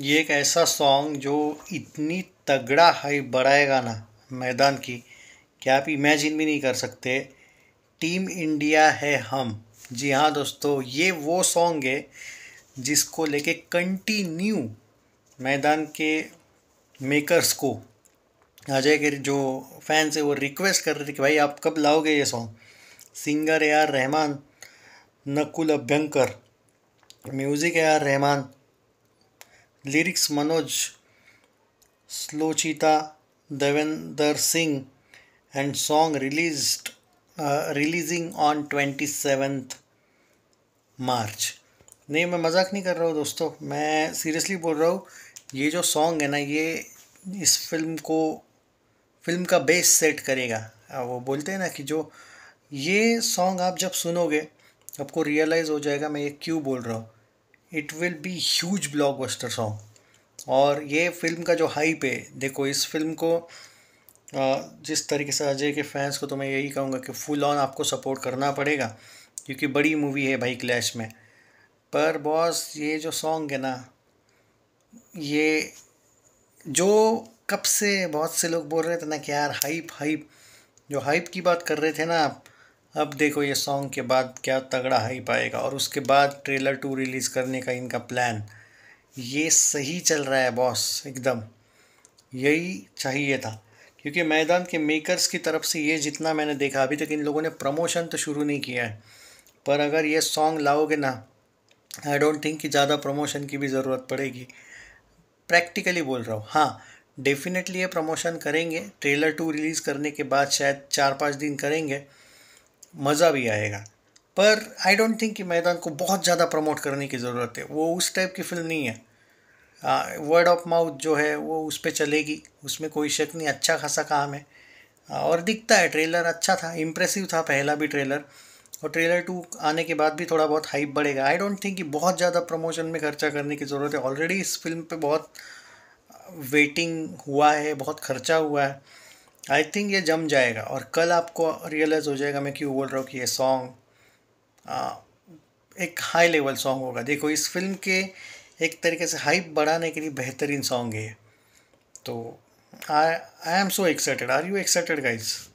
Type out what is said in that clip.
ये एक ऐसा सॉन्ग जो इतनी तगड़ा हाई बढ़ाएगा ना मैदान की कि आप इमेजिन भी नहीं कर सकते टीम इंडिया है हम जी हाँ दोस्तों ये वो सॉन्ग है जिसको लेके कंटिन्यू मैदान के मेकर्स को अजय के जो फैंस है वो रिक्वेस्ट कर रहे थे कि भाई आप कब लाओगे ये song singer A R Rahman Nakul Abhyankar music A R Rahman lyrics Manoj स्लोचिता Devender Singh and song release releasing on twenty seventh March नहीं मैं मजाक नहीं कर रहा हूँ दोस्तों मैं सीरियसली बोल रहा हूँ ये जो सॉन्ग है ना ये इस फिल्म को फिल्म का बेस सेट करेगा वो बोलते हैं ना कि जो ये सॉन्ग आप जब सुनोगे आपको रियलाइज़ हो जाएगा मैं ये क्यों बोल रहा हूँ it will be huge blockbuster song और ये फिल्म का जो हाइप है देखो इस फिल्म को जिस तरीके से अजय के फैंस को तो मैं यही कहूँगा कि फुल ऑन आपको सपोर्ट करना पड़ेगा क्योंकि बड़ी मूवी है भाई क्लैश में पर बॉस ये जो सॉन्ग है ना ये जो कब से बहुत से लोग बोल रहे थे ना कि यार हाइप हाइप जो हाइप की बात कर रहे थे ना आप अब देखो ये सॉन्ग के बाद क्या तगड़ा हाई पाएगा और उसके बाद ट्रेलर टू रिलीज़ करने का इनका प्लान ये सही चल रहा है बॉस एकदम यही चाहिए था क्योंकि मैदान के मेकर्स की तरफ से ये जितना मैंने देखा अभी तक इन लोगों ने प्रमोशन तो शुरू नहीं किया है पर अगर ये सॉन्ग लाओगे ना आई डोंट थिंक कि ज़्यादा प्रमोशन की भी ज़रूरत पड़ेगी प्रैक्टिकली बोल रहा हूँ हाँ डेफिनेटली ये प्रमोशन करेंगे ट्रेलर टू रिलीज़ करने के बाद शायद चार पाँच दिन करेंगे मज़ा भी आएगा पर आई डोंट थिंक कि मैदान को बहुत ज़्यादा प्रमोट करने की ज़रूरत है वो उस टाइप की फिल्म नहीं है वर्ड ऑफ माउथ जो है वो उस पर चलेगी उसमें कोई शक नहीं अच्छा खासा काम है और दिखता है ट्रेलर अच्छा था इम्प्रेसिव था पहला भी ट्रेलर और ट्रेलर टू आने के बाद भी थोड़ा बहुत हाइप बढ़ेगा आई डोंट थिंक कि बहुत ज़्यादा प्रमोशन में खर्चा करने की ज़रूरत है ऑलरेडी इस फिल्म पे बहुत वेटिंग हुआ है बहुत खर्चा हुआ है आई थिंक ये जम जाएगा और कल आपको रियलाइज़ हो जाएगा मैं क्यों बोल रहा हूँ कि ये सॉन्ग एक हाई लेवल सॉन्ग होगा देखो इस फिल्म के एक तरीके से हाइप बढ़ाने के लिए बेहतरीन सॉन्ग है तो I I am so excited are you excited guys